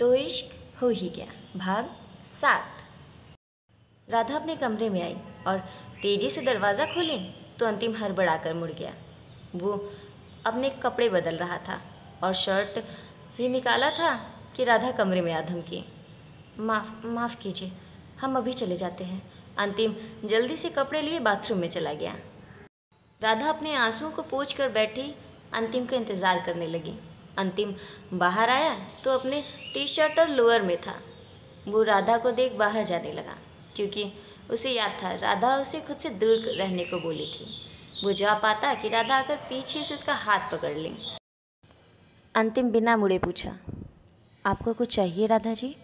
तो इश्क हो ही गया भाग सात राधा अपने कमरे में आई और तेजी से दरवाज़ा खोली तो अंतिम हड़बड़ाकर मुड़ गया वो अपने कपड़े बदल रहा था और शर्ट ही निकाला था कि राधा कमरे में आ धमकी माफ़ माफ़ कीजिए हम अभी चले जाते हैं अंतिम जल्दी से कपड़े लिए बाथरूम में चला गया राधा अपने आंसुओं को पोछ कर बैठी अंतिम का इंतज़ार करने लगी अंतिम बाहर आया तो अपने टी शर्ट और लोअर में था वो राधा को देख बाहर जाने लगा क्योंकि उसे याद था राधा उसे खुद से दूर रहने को बोली थी वो जा पाता कि राधा आकर पीछे से उसका हाथ पकड़ ली अंतिम बिना मुड़े पूछा आपको कुछ चाहिए राधा जी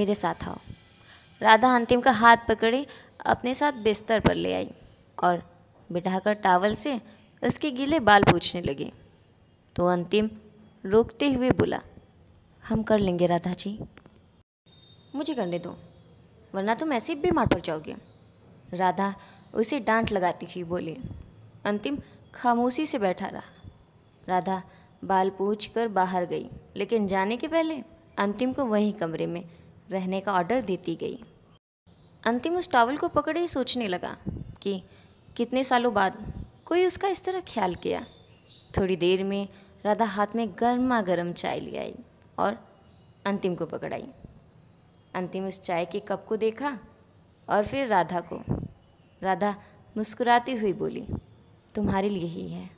मेरे साथ आओ राधा अंतिम का हाथ पकड़े अपने साथ बिस्तर पर ले आई और बिठाकर टावल से उसके गीले बाल पूछने लगी तो अंतिम रोकते हुए बोला हम कर लेंगे राधा जी मुझे करने दो वरना तुम ऐसे बीमार पड़ जाओगे राधा उसे डांट लगाती हुई बोली अंतिम खामोशी से बैठा रहा राधा बाल पूछ कर बाहर गई लेकिन जाने के पहले अंतिम को वहीं कमरे में रहने का ऑर्डर देती गई अंतिम उस टॉवल को पकड़े ही सोचने लगा कि कितने सालों बाद कोई उसका इस तरह ख्याल किया थोड़ी देर में राधा हाथ में गर्मा गर्म चाय ले आई और अंतिम को पकड़ाई अंतिम उस चाय के कप को देखा और फिर राधा को राधा मुस्कुराती हुई बोली तुम्हारे लिए ही है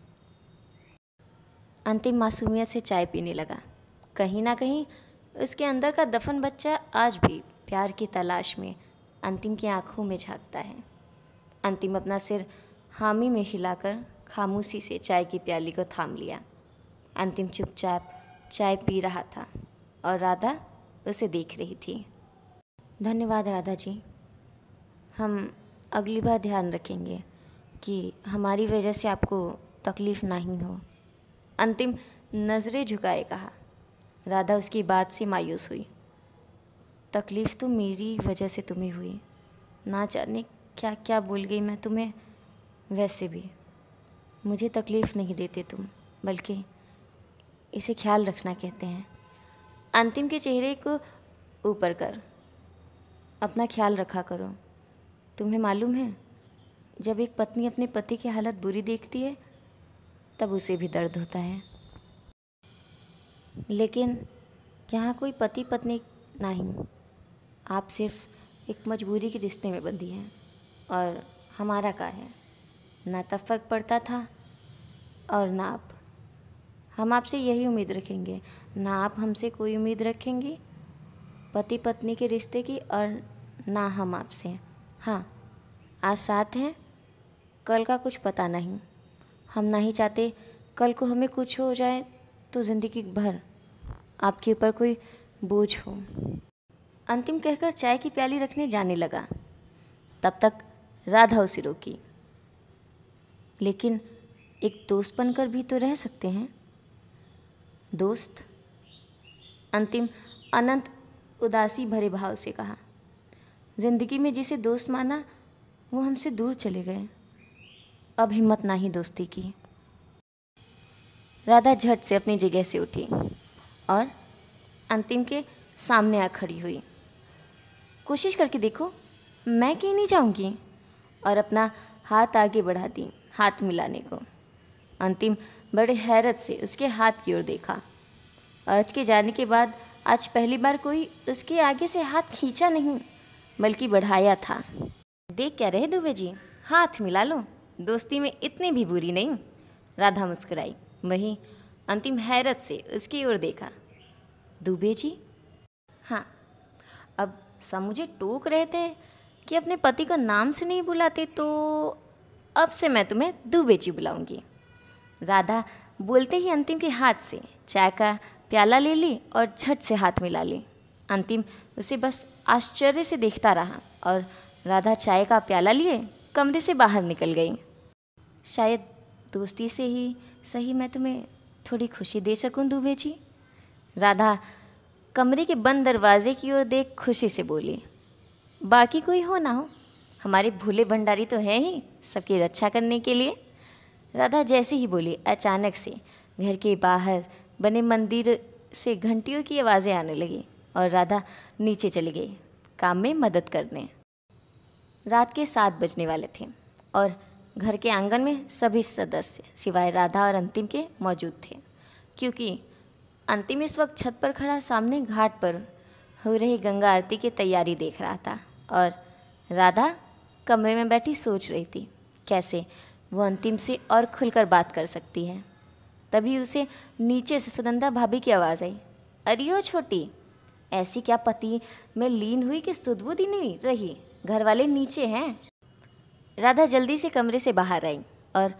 अंतिम मासूमियत से चाय पीने लगा कहीं ना कहीं उसके अंदर का दफन बच्चा आज भी प्यार की तलाश में अंतिम की आंखों में झांकता है अंतिम अपना सिर हामी में हिलाकर खामोशी से चाय की प्याली को थाम लिया अंतिम चुपचाप चाय पी रहा था और राधा उसे देख रही थी धन्यवाद राधा जी हम अगली बार ध्यान रखेंगे कि हमारी वजह से आपको तकलीफ़ नहीं हो अंतिम नज़रें झुकाए कहा राधा उसकी बात से मायूस हुई तकलीफ़ तो मेरी वजह से तुम्हें हुई ना जाने क्या क्या बोल गई मैं तुम्हें वैसे भी मुझे तकलीफ़ नहीं देते तुम बल्कि इसे ख्याल रखना कहते हैं अंतिम के चेहरे को ऊपर कर अपना ख्याल रखा करो तुम्हें मालूम है जब एक पत्नी अपने पति की हालत बुरी देखती है तब उसे भी दर्द होता है लेकिन यहाँ कोई पति पत्नी नहीं आप सिर्फ एक मजबूरी के रिश्ते में बंधी हैं और हमारा का है ना तब फर्क पड़ता था और ना अब हम आपसे यही उम्मीद रखेंगे ना आप हमसे कोई उम्मीद रखेंगी पति पत्नी के रिश्ते की और ना हम आपसे हाँ आज साथ हैं कल का कुछ पता नहीं हम नहीं चाहते कल को हमें कुछ हो जाए तो ज़िंदगी भर आपके ऊपर कोई बोझ हो अंतिम कहकर चाय की प्याली रखने जाने लगा तब तक राधा उसे रोकी लेकिन एक दोस्त बनकर भी तो रह सकते हैं दोस्त अंतिम अनंत उदासी भरे भाव से कहा जिंदगी में जिसे दोस्त माना वो हमसे दूर चले गए अब हिम्मत ना ही दोस्ती की राधा झट से अपनी जगह से उठी और अंतिम के सामने आ खड़ी हुई कोशिश करके देखो मैं कहीं नहीं जाऊंगी और अपना हाथ आगे बढ़ा दी हाथ मिलाने को अंतिम बड़े हैरत से उसके हाथ की ओर देखा अर्थ के जाने के बाद आज पहली बार कोई उसके आगे से हाथ खींचा नहीं बल्कि बढ़ाया था देख क्या रहे दुबे जी हाथ मिला लो दोस्ती में इतनी भी बुरी नहीं राधा मुस्कुराई वही अंतिम हैरत से उसकी ओर देखा दुबे जी हाँ अब सब मुझे टोक रहे थे कि अपने पति का नाम से नहीं बुलाते तो अब से मैं तुम्हें दुबे जी बुलाऊंगी राधा बोलते ही अंतिम के हाथ से चाय का प्याला ले ली और झट से हाथ मिला ली अंतिम उसे बस आश्चर्य से देखता रहा और राधा चाय का प्याला लिए कमरे से बाहर निकल गई शायद दोस्ती से ही सही मैं तुम्हें थोड़ी खुशी दे सकूं दुबे जी राधा कमरे के बंद दरवाजे की ओर देख खुशी से बोली बाकी कोई हो ना हो हमारे भूले भंडारी तो हैं ही सबकी रक्षा करने के लिए राधा जैसे ही बोली अचानक से घर के बाहर बने मंदिर से घंटियों की आवाज़ें आने लगी और राधा नीचे चली गई काम में मदद करने रात के सात बजने वाले थे और घर के आंगन में सभी सदस्य सिवाय राधा और अंतिम के मौजूद थे क्योंकि अंतिम इस वक्त छत पर खड़ा सामने घाट पर हो रही गंगा आरती की तैयारी देख रहा था और राधा कमरे में बैठी सोच रही थी कैसे वो अंतिम से और खुलकर बात कर सकती है तभी उसे नीचे से सुनंदा भाभी की आवाज़ आई अरे ओ छोटी ऐसी क्या पति में लीन हुई कि सुदबुद ही नहीं रही घर वाले नीचे हैं राधा जल्दी से कमरे से बाहर आई और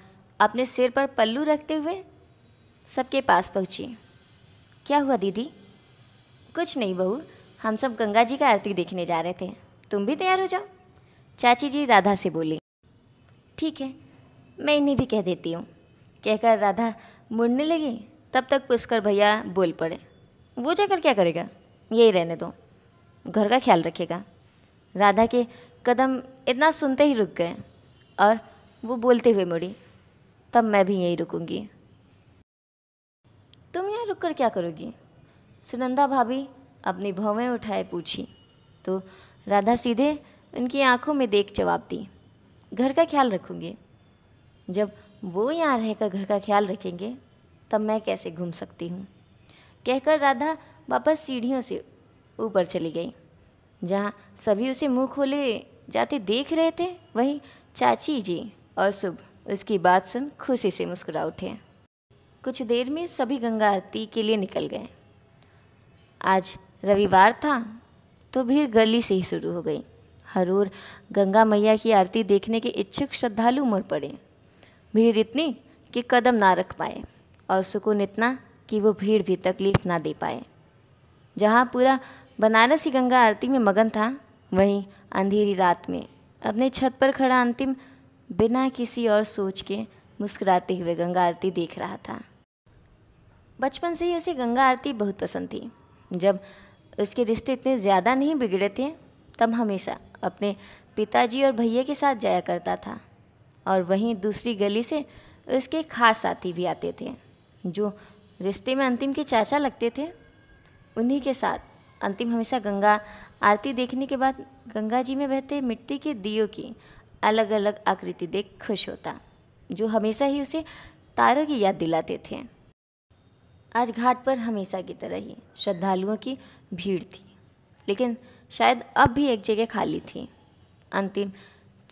अपने सिर पर पल्लू रखते हुए सबके पास पहुँची क्या हुआ दीदी कुछ नहीं बहू हम सब गंगा जी का आरती देखने जा रहे थे तुम भी तैयार हो जाओ चाची जी राधा से बोली ठीक है मैं इन्हें भी कह देती हूँ कहकर राधा मुड़ने लगी तब तक पुष्कर भैया बोल पड़े वो जाकर क्या करेगा यही रहने दो घर का ख्याल रखेगा राधा के कदम इतना सुनते ही रुक गए और वो बोलते हुए मुड़ी तब मैं भी यहीं रुकूंगी तुम यहाँ रुक कर क्या करोगी सुनंदा भाभी अपनी भवें उठाए पूछी तो राधा सीधे उनकी आंखों में देख जवाब दी घर का ख्याल रखूंगी जब वो यहाँ रहकर घर का ख्याल रखेंगे तब मैं कैसे घूम सकती हूँ कहकर राधा वापस सीढ़ियों से ऊपर चली गई जहाँ सभी उसे मुंह खोले जाते देख रहे थे वहीं चाची जी और शुभ उसकी बात सुन खुशी से मुस्कुरा उठे कुछ देर में सभी गंगा आरती के लिए निकल गए आज रविवार था तो भीड़ गली से ही शुरू हो गई हर गंगा मैया की आरती देखने के इच्छुक श्रद्धालु उमड़ पड़े भीड़ इतनी कि कदम ना रख पाए और सुकून इतना कि वो भीड़ भी तकलीफ़ ना दे पाए जहाँ पूरा बनारस ही गंगा आरती में मगन था वहीं अंधेरी रात में अपने छत पर खड़ा अंतिम बिना किसी और सोच के मुस्कुराते हुए गंगा आरती देख रहा था बचपन से ही उसे गंगा आरती बहुत पसंद थी जब उसके रिश्ते इतने ज़्यादा नहीं बिगड़े थे तब हमेशा अपने पिताजी और भैया के साथ जाया करता था और वहीं दूसरी गली से उसके खास साथी भी आते थे जो रिश्ते में अंतिम के चाचा लगते थे उन्हीं के साथ अंतिम हमेशा गंगा आरती देखने के बाद गंगा जी में बहते मिट्टी के दियो की अलग अलग आकृति देख खुश होता जो हमेशा ही उसे तारों की याद दिलाते थे आज घाट पर हमेशा की तरह ही श्रद्धालुओं की भीड़ थी लेकिन शायद अब भी एक जगह खाली थी अंतिम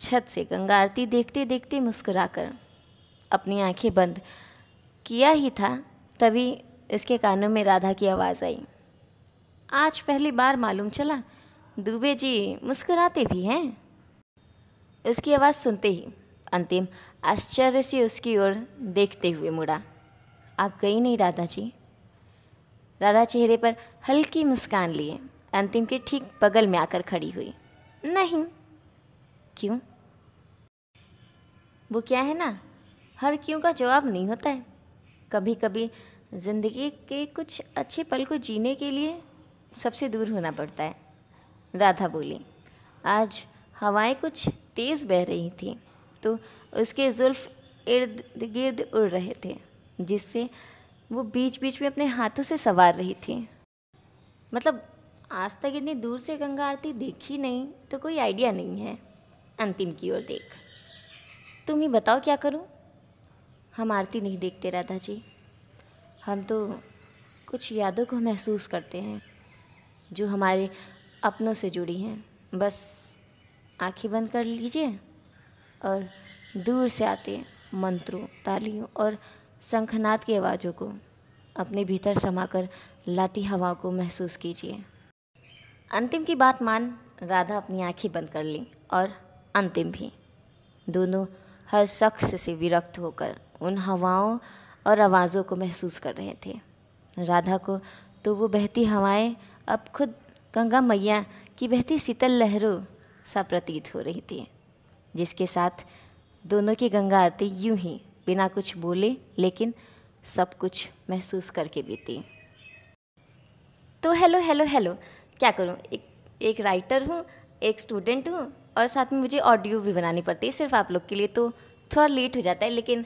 छत से गंगा आरती देखते देखते मुस्कुराकर अपनी आंखें बंद किया ही था तभी इसके कानों में राधा की आवाज़ आई आज पहली बार मालूम चला दुबे जी मुस्कुराते भी हैं उसकी आवाज़ सुनते ही अंतिम आश्चर्य से उसकी ओर देखते हुए मुड़ा आप गई नहीं राधा जी राधा चेहरे पर हल्की मुस्कान लिए अंतिम के ठीक बगल में आकर खड़ी हुई नहीं क्यों वो क्या है ना हर क्यों का जवाब नहीं होता है कभी कभी ज़िंदगी के कुछ अच्छे पल को जीने के लिए सबसे दूर होना पड़ता है राधा बोली आज हवाएं कुछ तेज़ बह रही थी तो उसके जुल्फ इर्द गिर्द उड़ रहे थे जिससे वो बीच बीच में अपने हाथों से सवार रही थी मतलब आज तक इतनी दूर से गंगा आरती देखी नहीं तो कोई आइडिया नहीं है अंतिम की ओर देख तुम ही बताओ क्या करूं? हम आरती नहीं देखते राधा जी हम तो कुछ यादों को महसूस करते हैं जो हमारे अपनों से जुड़ी हैं बस आंखें बंद कर लीजिए और दूर से आते मंत्रों तालियों और शंखनाद की आवाज़ों को अपने भीतर समाकर लाती हवा को महसूस कीजिए अंतिम की बात मान राधा अपनी आंखें बंद कर ली और अंतिम भी दोनों हर शख्स से विरक्त होकर उन हवाओं और आवाज़ों को महसूस कर रहे थे राधा को तो वो बहती हवाएं अब खुद गंगा मैया की बहती शीतल लहरों सा प्रतीत हो रही थी जिसके साथ दोनों की गंगा आरती यूं ही बिना कुछ बोले लेकिन सब कुछ महसूस करके बीती तो हेलो हेलो हेलो क्या करूँ एक एक राइटर हूँ एक स्टूडेंट हूँ और साथ में मुझे ऑडियो भी बनानी पड़ती है सिर्फ आप लोग के लिए तो थोड़ा लेट हो जाता है लेकिन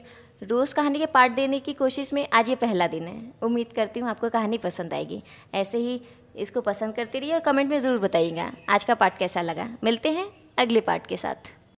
रोज़ कहानी के पार्ट देने की कोशिश में आज ये पहला दिन है उम्मीद करती हूँ आपको कहानी पसंद आएगी ऐसे ही इसको पसंद करती रहिए और कमेंट में ज़रूर बताइएगा आज का पार्ट कैसा लगा मिलते हैं अगले पार्ट के साथ